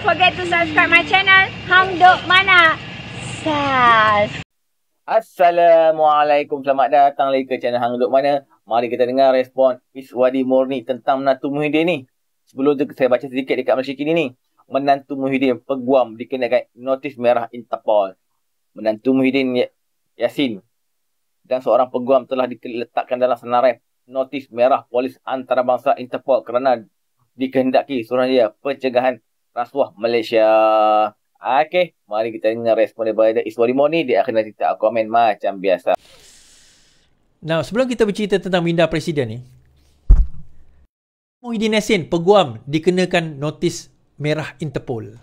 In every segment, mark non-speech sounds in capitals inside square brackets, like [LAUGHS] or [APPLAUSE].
don't forget to subscribe my channel Hamduk Mana Sas Assalamualaikum Selamat datang lagi ke channel Hamduk Mana Mari kita dengar respon Iswadi Murni tentang Menantu Muhyiddin ni Sebelum tu saya baca sedikit dekat Malaysia kini ni Menantu Muhyiddin peguam dikenakan notis merah Interpol Menantu Muhyiddin ya-, Yasin dan seorang peguam telah diletakkan dalam senarai notis merah polis antarabangsa Interpol kerana dikehendaki suruhan dia pencegahan rasuah Malaysia. Okey, mari kita dengar respon daripada Iswari Mo ni. Dia akan nanti tak komen macam biasa. Now, sebelum kita bercerita tentang minda presiden ni, Muhyiddin Nassin, peguam, dikenakan notis merah Interpol.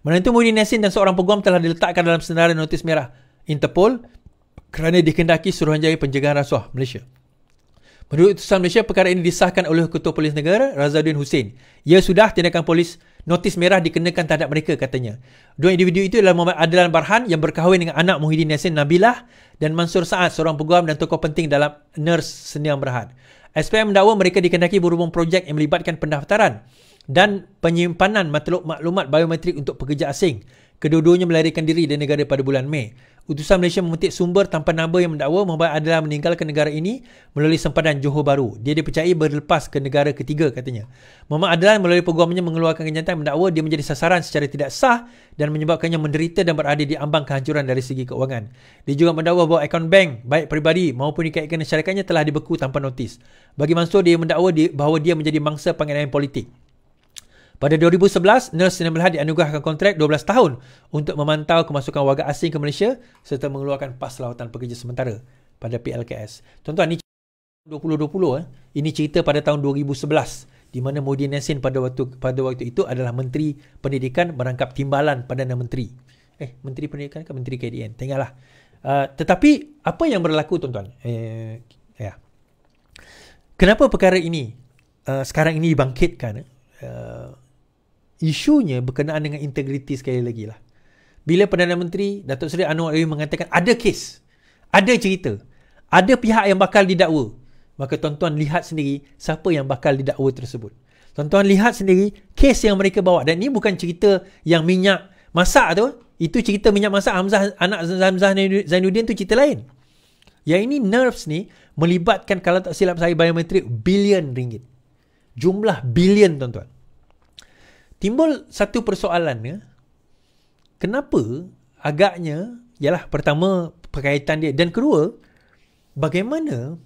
Menantu Muhyiddin Nassin dan seorang peguam telah diletakkan dalam senarai notis merah Interpol kerana dikendaki Suruhanjaya Penjagaan Rasuah Malaysia. Menurut Utusan Malaysia, perkara ini disahkan oleh Ketua Polis Negara Razaluddin Hussein. Ia sudah tindakan polis notis merah dikenakan terhadap mereka katanya. Dua individu itu adalah Muhammad Adlan Barhan yang berkahwin dengan anak Muhyiddin Yassin Nabilah dan Mansur Saad, seorang peguam dan tokoh penting dalam nurse Senyam merahan. SPM mendakwa mereka dikendaki berhubung projek yang melibatkan pendaftaran dan penyimpanan maklumat biometrik untuk pekerja asing. Kedua-duanya melarikan diri dari negara pada bulan Mei. Utusan Malaysia memetik sumber tanpa nama yang mendakwa Muhammad adalah meninggalkan negara ini melalui sempadan Johor Baru. Dia dipercayai berlepas ke negara ketiga katanya. Muhammad adalah melalui peguamnya mengeluarkan kenyataan mendakwa dia menjadi sasaran secara tidak sah dan menyebabkannya menderita dan berada di ambang kehancuran dari segi keuangan. Dia juga mendakwa bahawa akaun bank baik peribadi maupun dikaitkan syarikatnya telah dibeku tanpa notis. Bagi Mansur, dia mendakwa bahawa dia menjadi mangsa pengenalan politik. Pada 2011, Nurse Sinan Melhad dianugerahkan kontrak 12 tahun untuk memantau kemasukan warga asing ke Malaysia serta mengeluarkan pas lawatan pekerja sementara pada PLKS. Tuan-tuan, ini 2020. Eh. Ini cerita pada tahun 2011 di mana Mohdin Nasin pada waktu pada waktu itu adalah Menteri Pendidikan merangkap timbalan pada Perdana Menteri. Eh, Menteri Pendidikan ke Menteri KDN? Tengahlah. Uh, tetapi apa yang berlaku tuan-tuan? Eh, ya. Kenapa perkara ini uh, sekarang ini dibangkitkan? Eh? Uh, isunya berkenaan dengan integriti sekali lagi lah. Bila Perdana Menteri Datuk Seri Anwar Ibrahim mengatakan ada kes, ada cerita, ada pihak yang bakal didakwa. Maka tuan-tuan lihat sendiri siapa yang bakal didakwa tersebut. Tuan-tuan lihat sendiri kes yang mereka bawa. Dan ini bukan cerita yang minyak masak tu. Itu cerita minyak masak Hamzah, anak Hamzah Zainuddin tu cerita lain. Yang ini nerves ni melibatkan kalau tak silap saya biometrik bilion ringgit. Jumlah bilion tuan-tuan. Timbul satu persoalan ya. Kenapa agaknya ialah pertama perkaitan dia dan kedua bagaimana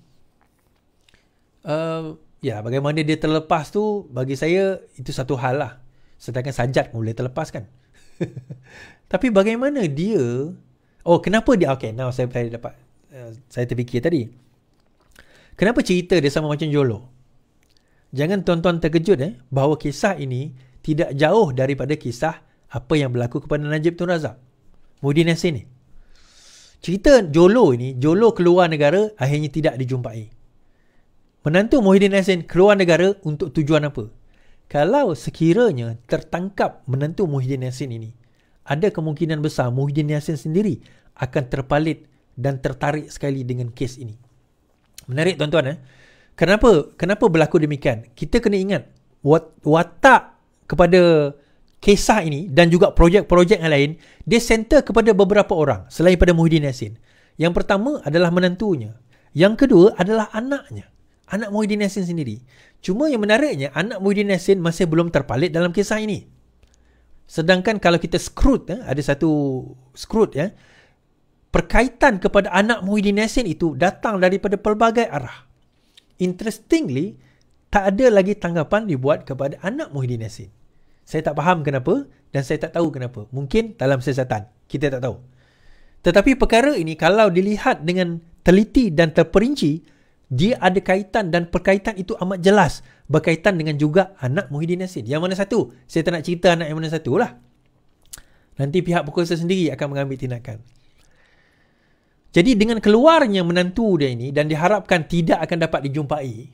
uh, ya bagaimana dia terlepas tu bagi saya itu satu hal lah. Sedangkan sajat pun boleh terlepas kan. [LAUGHS] Tapi bagaimana dia oh kenapa dia okay now saya, saya dapat uh, saya terfikir tadi. Kenapa cerita dia sama macam Jolo? Jangan tuan-tuan terkejut eh bahawa kisah ini tidak jauh daripada kisah apa yang berlaku kepada Najib Tun Razak. Mudin Yassin ni. Cerita Jolo ini Jolo keluar negara akhirnya tidak dijumpai. Menantu Muhyiddin Yassin keluar negara untuk tujuan apa? Kalau sekiranya tertangkap menantu Muhyiddin Yassin ini, ada kemungkinan besar Muhyiddin Yassin sendiri akan terpalit dan tertarik sekali dengan kes ini. Menarik tuan-tuan eh. Kenapa? Kenapa berlaku demikian? Kita kena ingat watak kepada kisah ini dan juga projek-projek yang lain dia center kepada beberapa orang selain pada Muhyiddin Yassin. Yang pertama adalah menentunya. Yang kedua adalah anaknya. Anak Muhyiddin Yassin sendiri. Cuma yang menariknya anak Muhyiddin Yassin masih belum terpalit dalam kisah ini. Sedangkan kalau kita scrut, eh, ada satu scrut ya. Eh, perkaitan kepada anak Muhyiddin Yassin itu datang daripada pelbagai arah. Interestingly, tak ada lagi tanggapan dibuat kepada anak Muhyiddin Yassin. Saya tak faham kenapa dan saya tak tahu kenapa. Mungkin dalam siasatan. Kita tak tahu. Tetapi perkara ini kalau dilihat dengan teliti dan terperinci, dia ada kaitan dan perkaitan itu amat jelas berkaitan dengan juga anak Muhyiddin Nasir. Yang mana satu? Saya tak nak cerita anak yang mana satu lah. Nanti pihak perkuasa sendiri akan mengambil tindakan. Jadi dengan keluarnya menantu dia ini dan diharapkan tidak akan dapat dijumpai,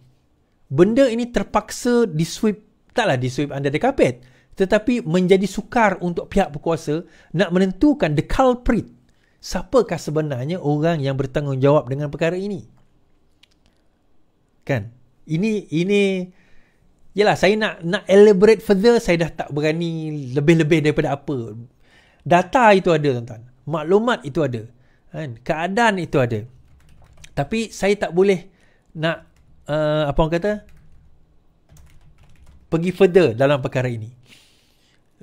benda ini terpaksa disweep, taklah disweep under the carpet tetapi menjadi sukar untuk pihak berkuasa nak menentukan the culprit siapakah sebenarnya orang yang bertanggungjawab dengan perkara ini kan ini ini yalah saya nak nak elaborate further saya dah tak berani lebih-lebih daripada apa data itu ada tuan-tuan maklumat itu ada kan keadaan itu ada tapi saya tak boleh nak uh, apa orang kata pergi further dalam perkara ini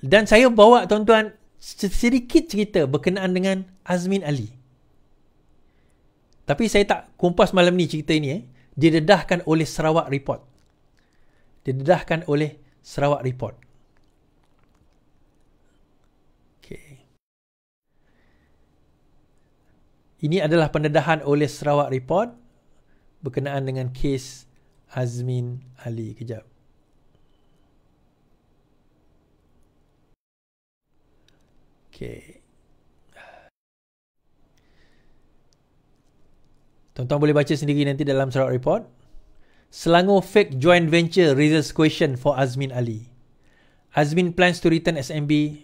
dan saya bawa tuan-tuan sedikit cerita berkenaan dengan Azmin Ali. Tapi saya tak kumpas malam ni cerita ini eh. Didedahkan oleh Sarawak Report. Didedahkan oleh Sarawak Report. Okay. Ini adalah pendedahan oleh Sarawak Report berkenaan dengan kes Azmin Ali. Kejap. Tonton tuan boleh baca sendiri nanti dalam surat report. Selangor fake joint venture raises question for Azmin Ali. Azmin plans to return SMB.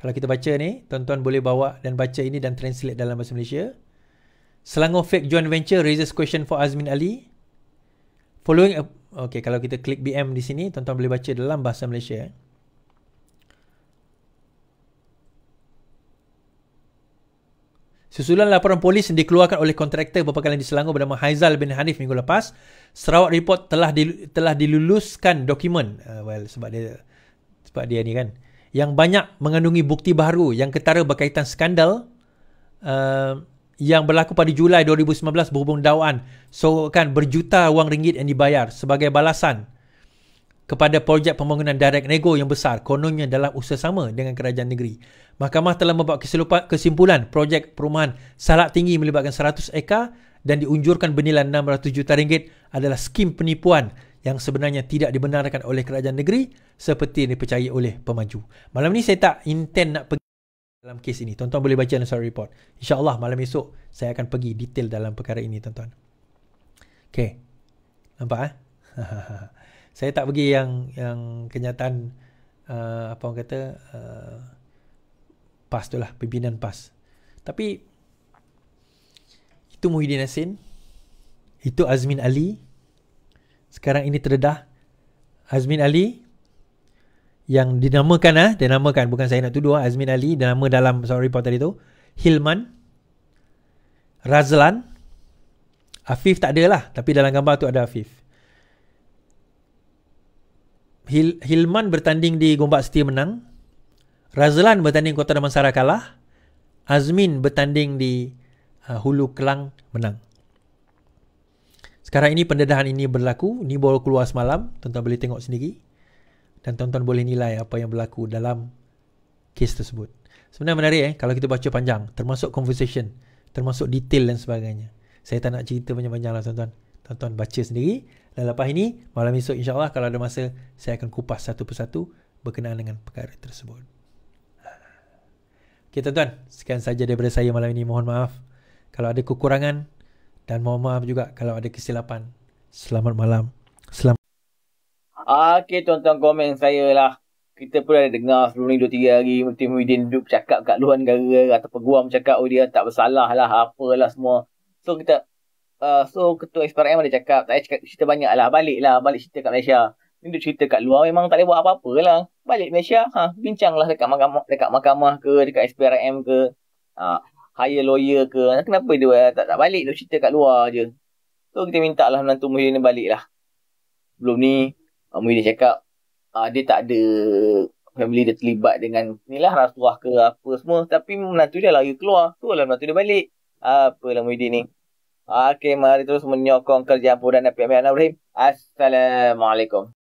Kalau kita baca ni, tonton boleh bawa dan baca ini dan translate dalam bahasa Malaysia. Selangor fake joint venture raises question for Azmin Ali. Following a... Okay, kalau kita klik BM di sini, tonton boleh baca dalam bahasa Malaysia. Eh. Susulan laporan polis yang dikeluarkan oleh kontraktor berpangkalan di Selangor bernama Haizal bin Hanif minggu lepas, Sarawak report telah dilu- telah diluluskan dokumen uh, well sebab dia sebab dia ni kan yang banyak mengandungi bukti baru yang ketara berkaitan skandal uh, yang berlaku pada Julai 2019 berhubung dakwaan sorokan berjuta wang ringgit yang dibayar sebagai balasan kepada projek pembangunan direct nego yang besar kononnya dalam usaha sama dengan kerajaan negeri. Mahkamah telah membuat kesilupan kesimpulan projek perumahan salak tinggi melibatkan 100 ekar dan diunjurkan bernilai 600 juta ringgit adalah skim penipuan yang sebenarnya tidak dibenarkan oleh kerajaan negeri seperti yang dipercayai oleh pemaju. Malam ni saya tak intend nak pergi dalam kes ini. Tonton boleh baca dalam report. InsyaAllah malam esok saya akan pergi detail dalam perkara ini tuan-tuan. Okay. Nampak eh? [LAUGHS] saya tak pergi yang yang kenyataan uh, apa orang kata uh, pas tu lah pimpinan pas tapi itu Muhyiddin Hassin itu Azmin Ali sekarang ini terdedah Azmin Ali yang dinamakan ah dinamakan bukan saya nak tuduh Azmin Ali dan nama dalam sorry report tadi tu Hilman Razlan Afif tak ada lah tapi dalam gambar tu ada Afif Hil- Hilman bertanding di Gombak Setia menang. Razlan bertanding Kota Damansara kalah. Azmin bertanding di uh, Hulu Kelang menang. Sekarang ini pendedahan ini berlaku. Ini baru keluar semalam. Tuan-tuan boleh tengok sendiri. Dan tuan-tuan boleh nilai apa yang berlaku dalam kes tersebut. Sebenarnya menarik eh kalau kita baca panjang. Termasuk conversation. Termasuk detail dan sebagainya. Saya tak nak cerita banyak-banyak lah tuan-tuan. Tuan-tuan baca sendiri. Dan lepas ini, malam esok insyaAllah kalau ada masa, saya akan kupas satu persatu berkenaan dengan perkara tersebut. Okey tuan-tuan, sekian saja daripada saya malam ini. Mohon maaf kalau ada kekurangan dan mohon maaf juga kalau ada kesilapan. Selamat malam. Selamat. Okey tuan-tuan komen saya lah. Kita pun ada dengar sebelum ni 2-3 hari Mufti Muhyiddin duduk cakap kat luar negara atau peguam cakap oh dia tak bersalah lah apalah semua. So kita uh, so ketua SPRM ada cakap, tak cakap cerita banyak lah, balik lah, balik cerita kat Malaysia. Ni duk cerita kat luar memang tak boleh buat apa-apa lah. Balik Malaysia, ha, bincanglah dekat mahkamah, dekat mahkamah ke, dekat SPRM ke, uh, hire lawyer ke. Kenapa dia eh, tak, tak balik, duk cerita kat luar je. So kita minta lah menantu Muhyiddin ni balik lah. Belum ni, uh, Muhyiddin cakap, uh, dia tak ada family dia terlibat dengan ni lah rasuah ke apa semua. Tapi menantu dia lah, dia keluar. Tu lah menantu dia balik. Apa Apalah Muhyiddin ni. Okey, mari terus menyokong kerja Ampunan Nabi Amin Assalamualaikum.